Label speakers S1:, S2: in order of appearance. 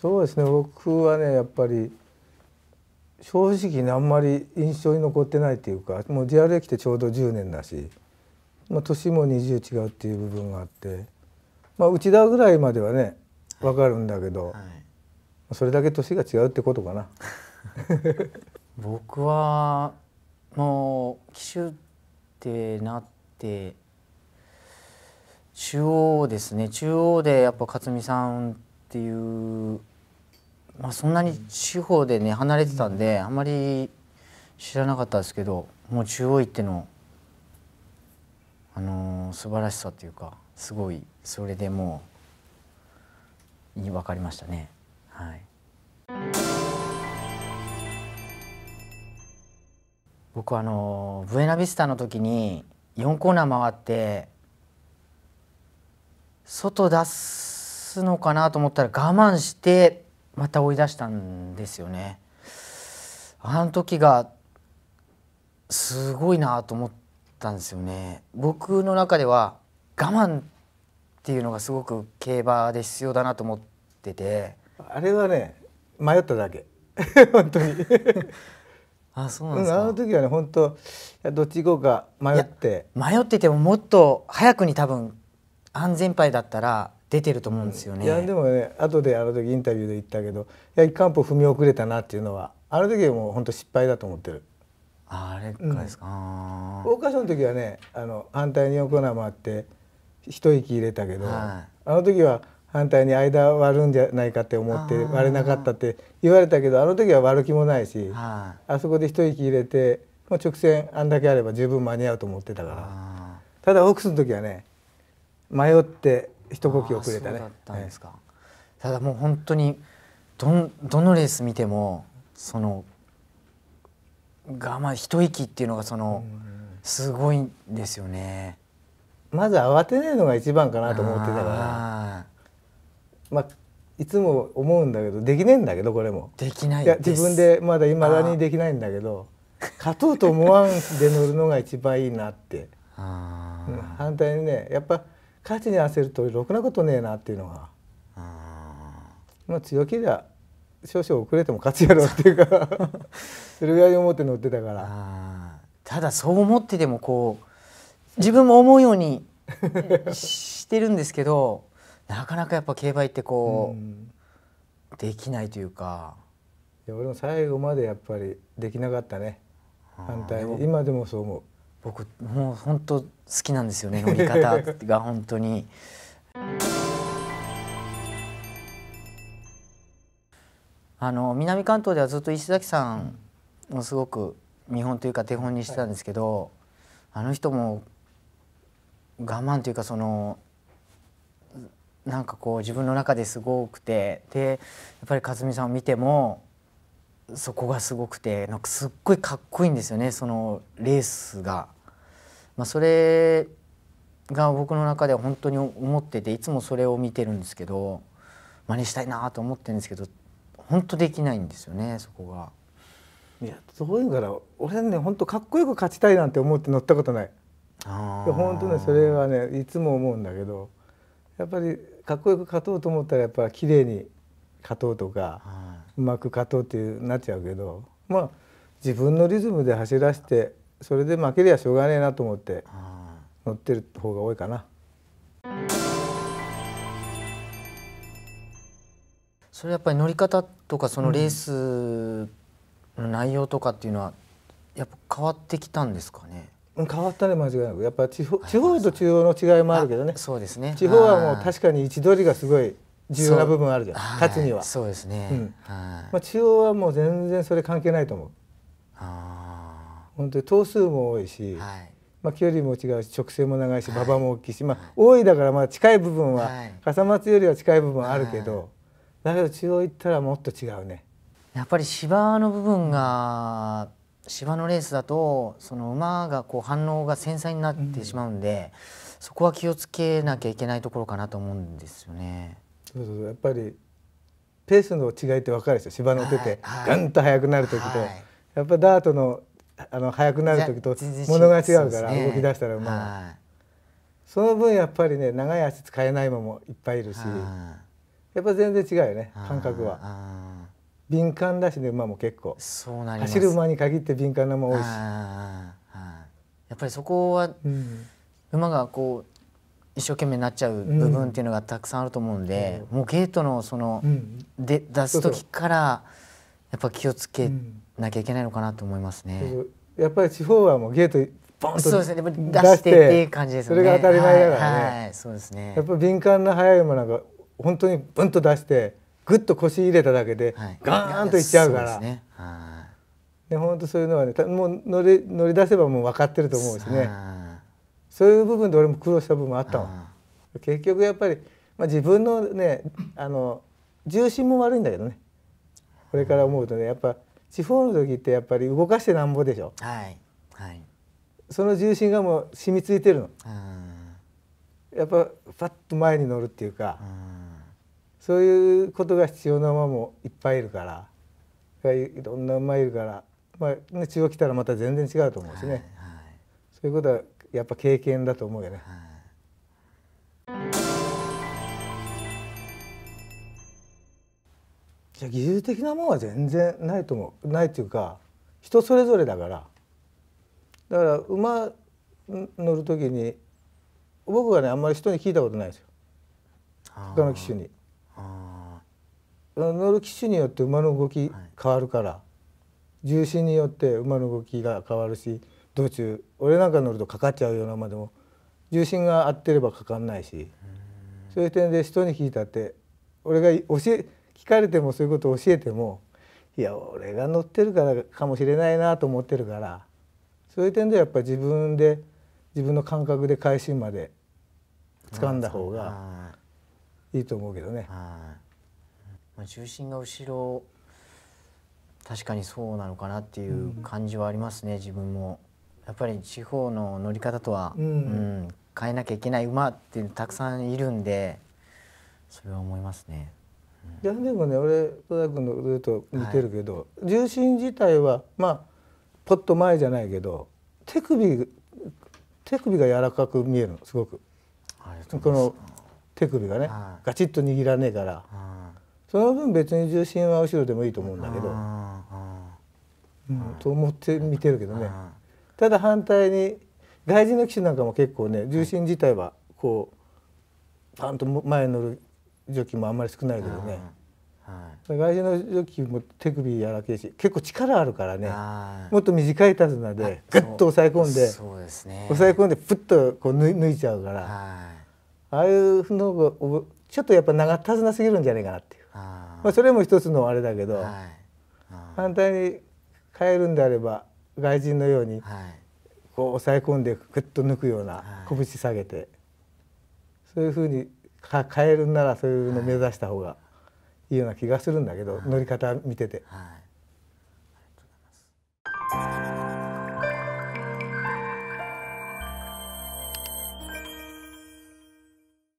S1: そうですね僕はねやっぱり正直ねあんまり印象に残ってないっていうかもう JR 来てちょうど10年だし、まあ、年も20違うっていう部分があって、まあ、内田ぐらいまではね分かるんだけど、はいそれだけ年が違うってことかな。僕は
S2: もう機種ってなって中央ですね中央でやっぱ克実さんっていう、まあ、そんなに地方でね離れてたんであんまり知らなかったですけどもう中央行っての、あのー、素晴らしさというかすごいそれでもう分かりましたね。はい、僕はあのブエナビスタの時に4コーナー回って外出すすのかなと思ったら我慢してまた追い出したんですよね。あの時がすごいなと思ったんですよね。僕の中では我慢っていうのがすごく競馬で必要だなと思ってて。あれは
S1: ね迷っただけ 本当に あそうなんですか、あの時はね本当どっち行こうか迷って
S2: 迷っててももっと早くに多分安全牌だったら出てると思うんですよね。いや
S1: でもね後であの時インタビューで言ったけどいや一貫歩踏み遅れたなっていうのはあの時はもう本当失敗だと思ってる。
S2: あれかですか。
S1: 桜、う、花、ん、賞の時はねあの反対に横もあって一息入れたけど、はい、あの時は反対に間割るんじゃないかって思って割れなかったって言われたけどあの時は割る気もないし、はい、あそこで一息入れて、もう直線あんだけあれば十分間に合うと思ってたからただオークスの時はね迷って一呼吸遅れたね。たねただもう本当に
S2: どんどのレース見てもその我慢一
S1: 息っていうのがそのすごいん
S2: ですよね。
S1: まず慌てないのが一番かなと思ってたからまあいつも思うんだけどできないんだけどこれもできないいや自分でまだいまだにできないんだけど勝とうと思わんで乗るのが一番いいなって、うん、反対にねやっぱ勝ちに合わせるとろくなことねえなっていうのが。まあ強気では少々遅れても勝つやろうっていうかそれ ぐらい思って乗ってたから
S2: ただそう思ってでもこう自分も思うようにしてるんですけどなかなかやっぱ競売ってこう、うでき
S1: ないというかいや俺も最後までやっぱりできなかったね反対に今でもそう思う僕もう本当好きなんですよね乗り方
S2: が本当に。あの南関東ではずっと石崎さんをすごく見本というか手本にしてたんですけど、あの人も我慢というかそのなんかこう自分の中ですごくてでやっぱり克実さんを見てもそこがすごくてなんかすっごいかっこいいんですよねそのレースが。まあ、それが僕の中では本当に思ってていつもそれを見てるんですけど真似したいなと思ってるんですけど
S1: 本当できないんですよねそこが。いやそういうから俺ね本当かっこよく勝ちたいなんて思って乗ったことない。あ本当ねそれはねいつも思うんだけどやっぱりかっこよく勝とうと思ったらやっぱ綺麗に勝とうとか、うまく勝とうっていうなっちゃうけどまあ自分のリズムで走らせてそれで負けりゃしょうがねえなと思って乗ってる方が多いかな。
S2: それやっぱり乗り方
S1: とかそのレースの内容とかっていうのはやっぱ変わってきたんですかね変わったね間違いなくやっぱ地方地方と地方の違いもあるけどねそうですね地方はもう確かに位置取りがすごい重要な部分あるじゃん勝つにはそうですね、うん、まあ、地方はもう全然それ関係ないと思う。あ本当に頭数も多いし、まあ、距離も違うし直線も長いし馬場も大きいし、まあ、多いだからまあ近い部分は、笠松よりは近い部分はあるけど、だけど中央行ったらもっと違うね。やっぱり芝の部分が芝のレースだ
S2: とその馬がこう反応が繊細になってしまうんで、うん、そこは気をつけなきゃいけないところかなと思うんですよね。
S1: そうそうやっぱりペースの違いって分かるでしょ芝の出てガンと速くなる時と、はい、やっぱダートのあの速くなる時とものが違うから動き出したらまあその分やっぱりね長い足使えない馬もいっぱいいるしやっぱ全然違うよね感覚は。敏感だしね馬も結構走る馬に限って敏感なも多いしやっぱりそこは、馬がこう一生懸
S2: 命になっちゃう部分っていうのがたくさんあると思うんで、もうゲートのその、で出す時から。やっぱ気をつけなきゃいけないのかなと思いますね。う
S1: ん、やっぱり地方はもうゲートボンと出してっていう感じですね。それが当たり前だからね。はい、はい、そうですね。やっぱ敏感な早いもなんか本当にブンと出してぐっと腰入れただけで、はい、ガーンといっちゃうから。はい。で本当そういうのはねもう乗り乗り出せばもう分かってると思うしね。そういう部分で俺も苦労した部分もあったわ。結局やっぱりまあ自分のねあの重心も悪いんだけどね。これから思うとねやっぱ地方の時ってやっぱり動かしてなんぼでしょ。はいはい、その重心がもう染みついてるの。やっぱパッと前に乗るっていうかそういうことが必要な馬もいっぱいいるからいろんな馬いるから、まあ、中央来たらまた全然違うと思うしね、はいはい、そういうことはやっぱ経験だと思うよね。はいいや技術的なもんは全然ないと思うないというか人それぞれだからだから馬乗る時に僕がねあんまり人に聞いたことないですよ他の機種に。乗る機種によって馬の動き変わるから、はい、重心によって馬の動きが変わるし道中俺なんか乗るとかかっちゃうような馬でも重心が合ってればかかんないしそういう点で人に聞いたって俺が教え聞かれてもそういうことを教えてもいや俺が乗ってるからかもしれないなと思ってるからそういう点でやっぱり自分で自分の感覚で返しまで掴んだ方がいいと思うけどね。まあ、重心が後
S2: ろ確かにそうなのかなっていう感じはありますね、うん、自分も。やっぱり地方の乗り方とは、うん、うん、変えなきゃいけない馬ってた
S1: くさんいるんで
S2: それは思いますね。
S1: いやでもね俺戸田君のルート似てるけど、はい、重心自体はまあポッと前じゃないけど手首手首が柔らかく見えるのすごく、この手首がね、はい、ガチッと握らねえから、その分別に重心は後ろでもいいと思うんだけど、うん、と思って見てるけどね、ただ反対に外人の騎手なんかも結構ね重心自体はこうパンと前に乗る除菌もあんまり少ないけどね、はい、外周の除菌も手首やらけし結構力あるからねもっと短い手綱でグッと押さえ込んでそうですね押さえ込んでプッとこう抜いちゃうからああいうふのがちょっとやっぱ長手綱すぎるんじゃないかなっていうまあ、それも一つのあれだけど、反対に変えるんであれば外人のように、こう押さえ込んでグッと抜くような、拳下げてそういうふうに変えるんならそういうの目指した方がいいような気がするんだけど乗り方見てて。はい